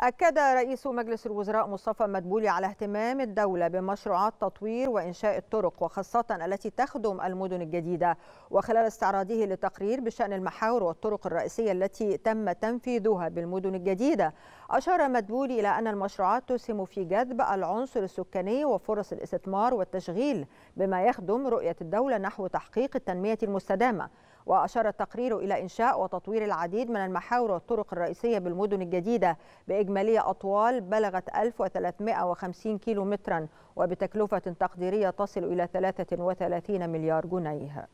أكد رئيس مجلس الوزراء مصطفى مدبولي على اهتمام الدولة بمشروعات تطوير وإنشاء الطرق وخاصة التي تخدم المدن الجديدة وخلال استعراضه للتقرير بشأن المحاور والطرق الرئيسية التي تم تنفيذها بالمدن الجديدة أشار مدبولي إلى أن المشروعات تسهم في جذب العنصر السكاني وفرص الاستثمار والتشغيل بما يخدم رؤية الدولة نحو تحقيق التنمية المستدامة وأشار التقرير إلى إنشاء وتطوير العديد من المحاور والطرق الرئيسية بالمدن الجديدة بإجمالية أطوال بلغت 1350 كيلو مترا وبتكلفة تقديرية تصل إلى 33 مليار جنيه